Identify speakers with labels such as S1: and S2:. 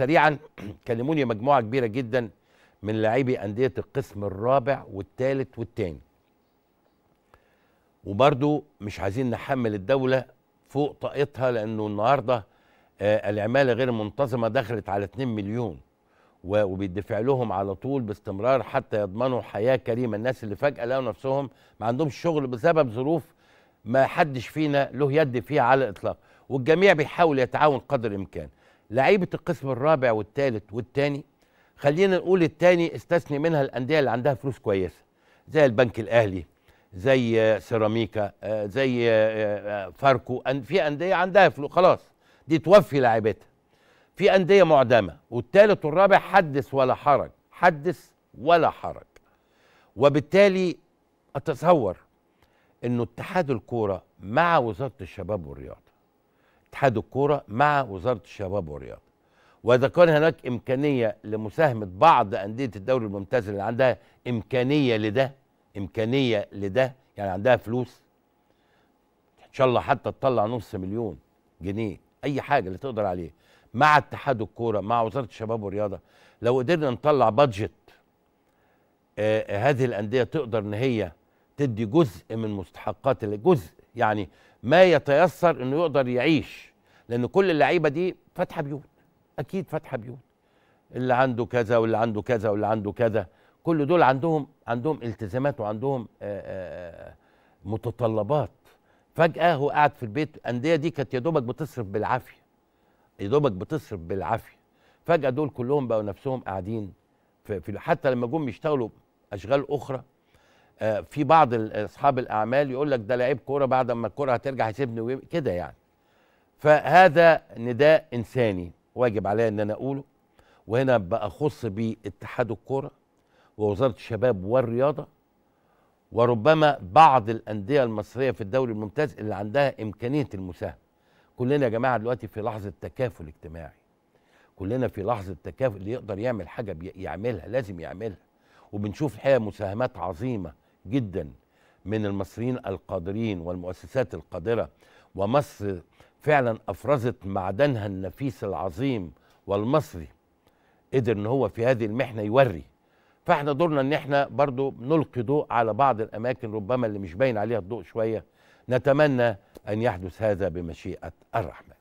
S1: سريعا كلموني مجموعه كبيره جدا من لاعبي انديه القسم الرابع والثالث والثاني وبرده مش عايزين نحمل الدوله فوق طاقتها لانه النهارده آه العماله غير المنتظمه دخلت على 2 مليون وبيدفع لهم على طول باستمرار حتى يضمنوا حياه كريمه الناس اللي فجاه لقوا نفسهم ما عندهمش شغل بسبب ظروف ما حدش فينا له يد فيها على الاطلاق والجميع بيحاول يتعاون قدر الامكان لعيبه القسم الرابع والثالث والثاني خلينا نقول الثاني استثني منها الانديه اللي عندها فلوس كويسه زي البنك الاهلي زي سيراميكا آه، زي آه، آه، فاركو في انديه عندها فلوس خلاص دي توفي لعيبتها في انديه معدمه والثالث والرابع حدث ولا حرج حدث ولا حرج وبالتالي اتصور انه اتحاد الكوره مع وزاره الشباب والرياضه اتحاد الكوره مع وزاره الشباب والرياضه واذا كان هناك امكانيه لمساهمه بعض انديه الدوري الممتاز اللي عندها امكانيه لده امكانيه لده يعني عندها فلوس ان شاء الله حتى تطلع نص مليون جنيه اي حاجه اللي تقدر عليه مع اتحاد الكوره مع وزاره الشباب والرياضه لو قدرنا نطلع بادجت آه هذه الانديه تقدر ان هي تدي جزء من مستحقات جزء يعني ما يتيسر انه يقدر يعيش لان كل اللعيبه دي فاتحه بيوت اكيد فاتحه بيوت اللي عنده كذا واللي عنده كذا واللي عنده كذا كل دول عندهم عندهم التزامات وعندهم آه، آه، آه، متطلبات فجاه هو قاعد في البيت الانديه دي كانت يا دوبك بتصرف بالعافيه يا دوبك بتصرف بالعافيه فجاه دول كلهم بقوا نفسهم قاعدين في حتى لما جم يشتغلوا اشغال اخرى آه، في بعض اصحاب الاعمال يقول لك ده لعيب كوره بعد ما الكوره هترجع هيسيبني كده يعني فهذا نداء انساني واجب عليا ان انا اقوله وهنا باخص باتحاد الكوره ووزاره الشباب والرياضه وربما بعض الانديه المصريه في الدوري الممتاز اللي عندها امكانيه المساهمه كلنا يا جماعه دلوقتي في لحظه تكافل اجتماعي كلنا في لحظه تكافل اللي يقدر يعمل حاجه يعملها لازم يعملها وبنشوف الحقيقه مساهمات عظيمه جدا من المصريين القادرين والمؤسسات القادرة ومصر فعلا أفرزت معدنها النفيس العظيم والمصري قدر ان هو في هذه المحنة يوري فاحنا دورنا ان احنا برضو نلقي ضوء على بعض الاماكن ربما اللي مش باين عليها الضوء شوية نتمنى ان يحدث هذا بمشيئة الرحمن